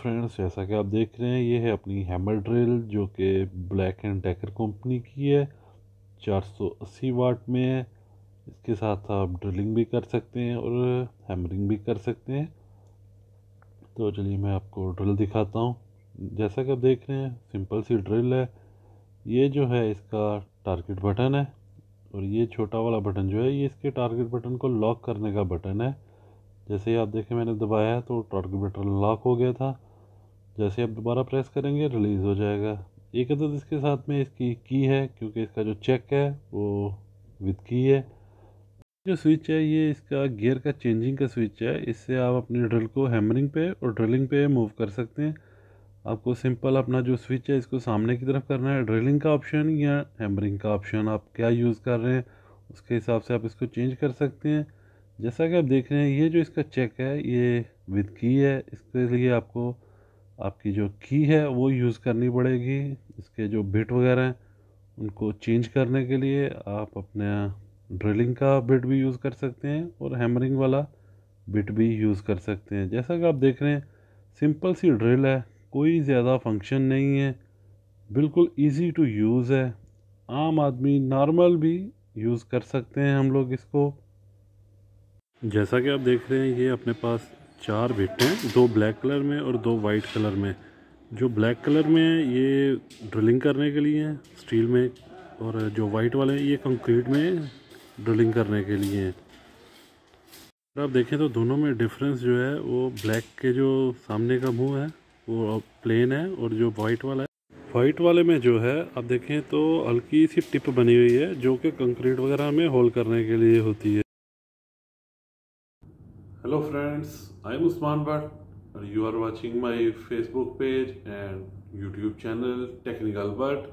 Friends जैसा कि आप देख रहे हैं ये है अपनी हैमर ड्रिल जो कि ब्लैक एंड डेकर कंपनी की है 480 वाट में है इसके साथ आप ड्रिलिंग भी कर सकते हैं और हैमरिंग भी कर सकते हैं तो चलिए मैं आपको ड्रिल दिखाता हूँ जैसा कि आप देख रहे हैं सिंपल सी ड्रिल है ये जो है इसका टारगेट बटन है और ये छोटा वाला बटन जो है ये इसके टारगेट बटन को लॉक करने का बटन है जैसे ही आप देखें मैंने दबाया है तो टारगेट बटन लॉक हो गया था जैसे आप दोबारा प्रेस करेंगे रिलीज़ हो जाएगा एक अदद इसके साथ में इसकी की है क्योंकि इसका जो चेक है वो विद की है जो स्विच है ये इसका गियर का चेंजिंग का स्विच है इससे आप अपनी ड्रिल को हैमरिंग पे और ड्रिलिंग पे मूव कर सकते हैं आपको सिंपल अपना जो स्विच है इसको सामने की तरफ करना है ड्रिलिंग का ऑप्शन या हैमरिंग का ऑप्शन आप क्या यूज़ कर रहे हैं उसके हिसाब से आप इसको चेंज कर सकते हैं जैसा कि आप देख रहे हैं ये जो इसका चेक है ये विद की है इसके लिए आपको आपकी जो की है वो यूज़ करनी पड़ेगी इसके जो बिट वगैरह हैं उनको चेंज करने के लिए आप अपने ड्रिलिंग का बिट भी यूज़ कर सकते हैं और हैमरिंग वाला बिट भी यूज़ कर सकते हैं जैसा कि आप देख रहे हैं सिंपल सी ड्रिल है कोई ज़्यादा फंक्शन नहीं है बिल्कुल इजी टू यूज़ है आम आदमी नॉर्मल भी यूज़ कर सकते हैं हम लोग इसको जैसा कि आप देख रहे हैं ये अपने पास चार भिट्टे दो ब्लैक कलर में और दो वाइट कलर में जो ब्लैक कलर में ये ड्रिलिंग करने के लिए हैं स्टील में और जो वाइट वाले हैं ये कंक्रीट में ड्रिलिंग करने के लिए हैं अगर आप देखें तो दोनों में डिफरेंस जो है वो ब्लैक के जो सामने का मुंह है वो प्लेन है और जो वाइट वाला है वाइट वाले में जो है आप देखें तो हल्की सी टिप बनी हुई है जो कि कंक्रीट वगैरह में होल करने के लिए होती है Hello friends, I'm Usman Bhatt and you are watching my Facebook page and YouTube channel Technical Bhatt.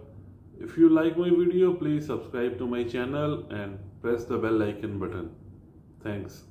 If you like my video, please subscribe to my channel and press the bell icon button. Thanks.